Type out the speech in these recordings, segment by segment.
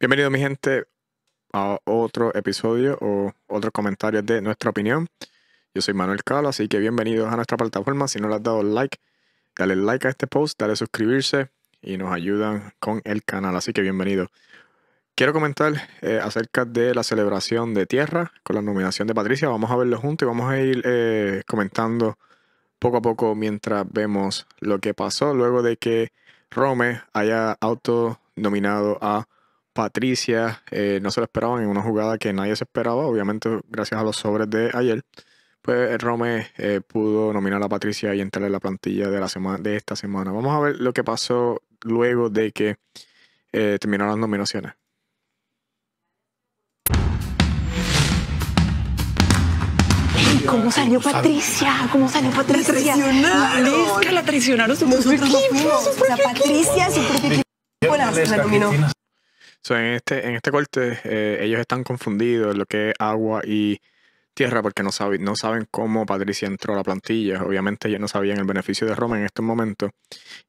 Bienvenido mi gente a otro episodio o otros comentarios de nuestra opinión. Yo soy Manuel Calo, así que bienvenidos a nuestra plataforma. Si no le has dado like, dale like a este post, dale suscribirse y nos ayudan con el canal, así que bienvenido. Quiero comentar eh, acerca de la celebración de tierra con la nominación de Patricia. Vamos a verlo juntos y vamos a ir eh, comentando poco a poco mientras vemos lo que pasó luego de que Rome haya autonominado a Patricia, eh, no se lo esperaban en una jugada que nadie se esperaba, obviamente gracias a los sobres de ayer. Pues Rome eh, pudo nominar a Patricia y entrar en la plantilla de, la semana, de esta semana. Vamos a ver lo que pasó luego de que eh, terminaron las nominaciones. ¿Cómo salió Patricia? ¿Cómo salió Patricia? La traicionaron. Es que la traicionaron su propio equipo. Patricia, su propio equipo. La nominó. Este, en, este, corte eh, ellos están confundidos en lo que es agua y tierra porque no, saben, no saben cómo Patricia entró a la plantilla. Obviamente ellos no sabían el beneficio de Roma en estos momentos.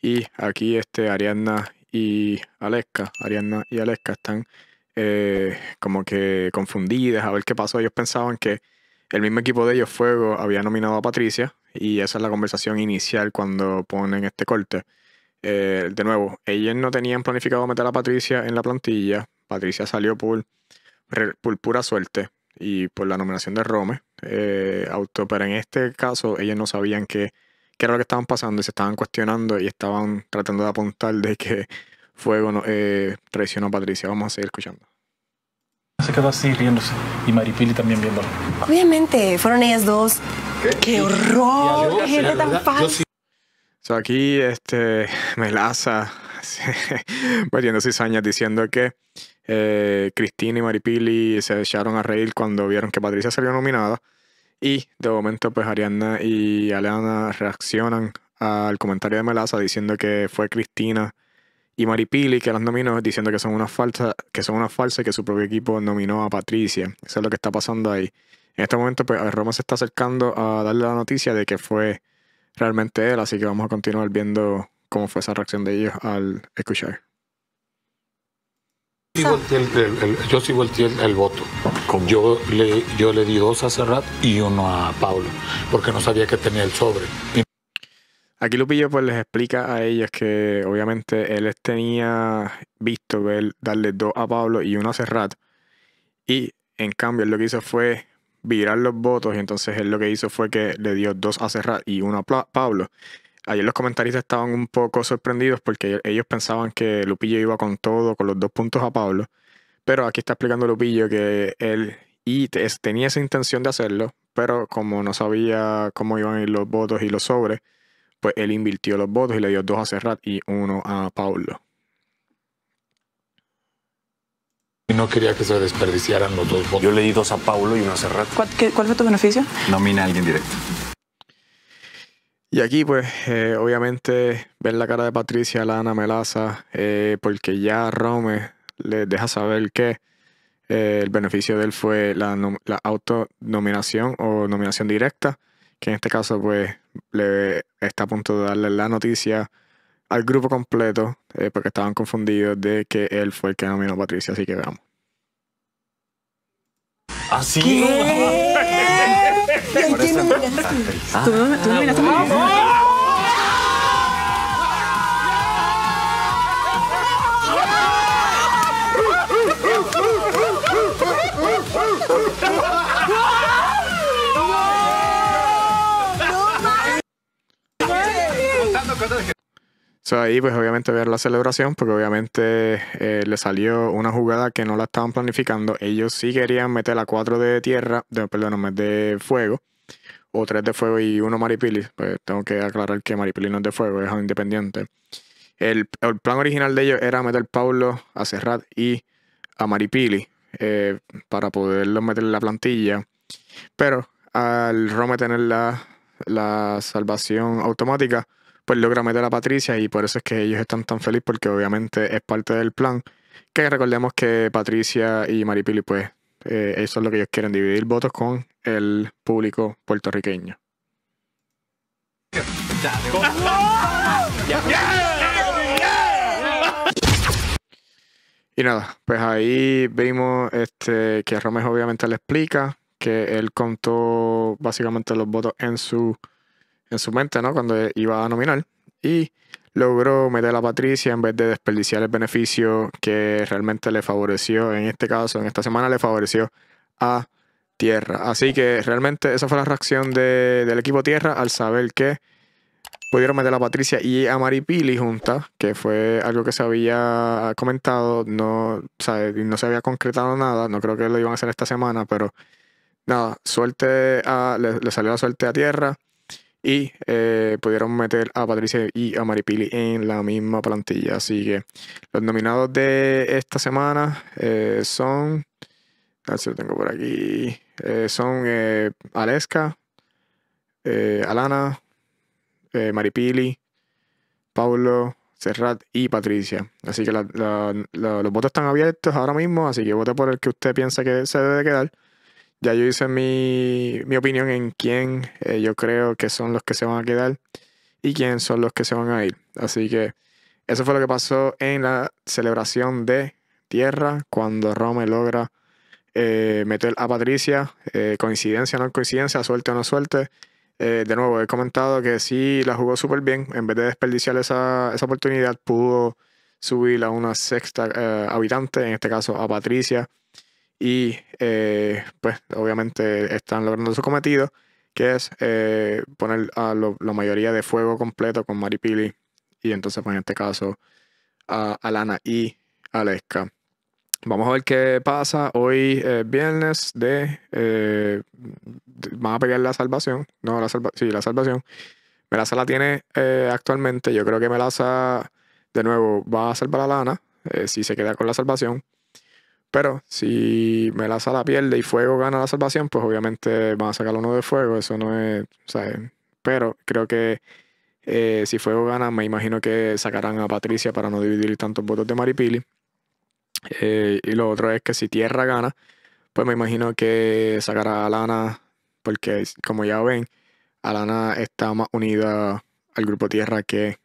Y aquí este, Ariadna y Aleska, y están eh, como que confundidas a ver qué pasó. Ellos pensaban que el mismo equipo de ellos, Fuego, había nominado a Patricia y esa es la conversación inicial cuando ponen este corte. Eh, de nuevo, ellos no tenían planificado meter a Patricia en la plantilla. Patricia salió por, pura suerte y por la nominación de Rome. Eh, pero en este caso, ellos no sabían qué, era lo que estaban pasando y se estaban cuestionando y estaban tratando de apuntar de que Fuego eh, traicionó a Patricia. Vamos a seguir escuchando. Se quedó así riéndose y Maripili también viéndolo. Obviamente, fueron ellas dos. ¿Qué, ¡Qué horror! ¡Qué tan fácil! So, aquí este, Melaza metiendo pues, cizañas diciendo que eh, Cristina y Maripili se echaron a reír cuando vieron que Patricia salió nominada. Y de momento, pues Ariana y Aleana reaccionan al comentario de Melaza diciendo que fue Cristina y Maripili que las nominó, diciendo que son una falsa, que son una falsas y que su propio equipo nominó a Patricia. Eso es lo que está pasando ahí. En este momento, pues Roma se está acercando a darle la noticia de que fue realmente él, así que vamos a continuar viendo cómo fue esa reacción de ellos al escuchar. Yo sí volteé el, voto. Yo le, yo le di dos a Serrat y uno a Pablo, porque no sabía que tenía el sobre. Aquí Lupillo pues les explica a ellos que obviamente él tenía visto ver darle dos a Pablo y uno a Serrat. Y en cambio lo que hizo fue virar los votos y entonces él lo que hizo fue que le dio dos a cerrar y uno a Pablo. Ayer los comentaristas estaban un poco sorprendidos porque ellos pensaban que Lupillo iba con todo, con los dos puntos a Pablo. Pero aquí está explicando Lupillo que él y tenía esa intención de hacerlo, pero como no sabía cómo iban a ir los votos y los sobres, pues él invirtió los votos y le dio dos a cerrar y uno a Pablo. Y no quería que se desperdiciaran los dos votos. Yo di dos a Paulo y uno a Serrat. ¿Cuál, fue tu beneficio? Nomina a alguien directo. Y aquí, pues, eh, obviamente, ver la cara de Patricia Lana Melaza, eh, porque ya Rome le deja saber que eh, el beneficio de él fue la, la autonominación o nominación directa, que en este caso, pues, le está a punto de darle la noticia al grupo completo, eh, porque estaban confundidos de que él fue el que nominó a Patricia, así que veamos. ¿Así? ahí pues obviamente ver la celebración, porque obviamente eh, le salió una jugada que no la estaban planificando. Ellos sí querían meter a cuatro de tierra, de, perdón, de fuego, o tres de fuego y uno maripili. Pues tengo que aclarar que maripili no es de fuego, es independiente. El, plan original de ellos era meter Paulo, a Serrat y a maripili eh, para poderlo meter en la plantilla. Pero al Rome tener la, la salvación automática, pues logra meter a Patricia y por eso es que ellos están tan felices porque obviamente es parte del plan. Que recordemos que Patricia y Maripili, pues, eh, eso es lo que ellos quieren, dividir votos con el público puertorriqueño. Y nada, pues ahí vimos este, que Romeo obviamente le explica que él contó básicamente los votos en su en su mente, ¿no? Cuando iba a nominar. Y logró meter a Patricia en vez de desperdiciar el beneficio que realmente le favoreció, en este caso, en esta semana le favoreció a Tierra. Así que realmente esa fue la reacción del equipo Tierra al saber que pudieron meter a Patricia y a Maripili Junta, que fue algo que se había comentado, no, no se había concretado nada, no creo que lo iban a hacer esta semana, pero nada, suerte le salió la suerte a Tierra y eh, pudieron meter a Patricia y a Maripili en la misma plantilla. Así que los nominados de esta semana eh, son, a ver si lo tengo por aquí, eh, son Aleska, Alana, Maripili, Paulo, Serrat y Patricia. Así que los votos están abiertos ahora mismo, así que vote por el que usted piensa que se debe quedar. Ya yo hice mi, opinión en quién eh, yo creo que son los que se van a quedar y quién son los que se van a ir. Así que eso fue lo que pasó en la celebración de tierra cuando Rome logra eh, meter a Patricia. Eh, coincidencia o no coincidencia, suerte o no suerte. de nuevo, he comentado que sí la jugó súper bien. En vez de desperdiciar esa, esa, oportunidad, pudo subir a una sexta habitante, en este caso a Patricia y eh, pues obviamente están logrando su cometido, que es eh, poner a la mayoría de fuego completo con Maripili y entonces pues en este caso a Lana y a Aleska. Vamos a ver qué pasa. Hoy eh, viernes de, Van a pelear la salvación. No, la salvación. sí, la salvación. Melaza la tiene actualmente. Yo creo que Melaza, de nuevo, va a salvar a Lana. si se queda con la salvación. Pero si Melaza la pierde y Fuego gana la salvación, pues obviamente van a sacar uno de Fuego, eso no es... Pero creo que eh, si Fuego gana, me imagino que sacarán a Patricia para no dividir tantos votos de Maripili. Eh, y lo otro es que si Tierra gana, pues me imagino que sacará a Alana, porque como ya ven, Alana está más unida al grupo Tierra que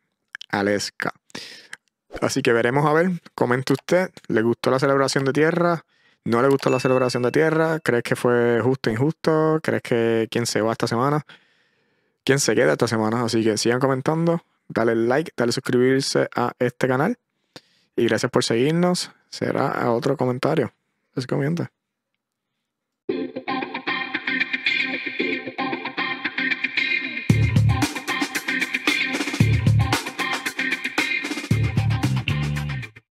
Aleska. Así que veremos a ver, comente usted, ¿le gustó la celebración de tierra? ¿No le gustó la celebración de tierra? ¿Crees que fue justo o injusto? ¿Crees que quién se va esta semana? ¿Quién se queda esta semana? Así que sigan comentando, dale like, dale suscribirse a este canal. Y gracias por seguirnos. Será otro comentario. Les comenta.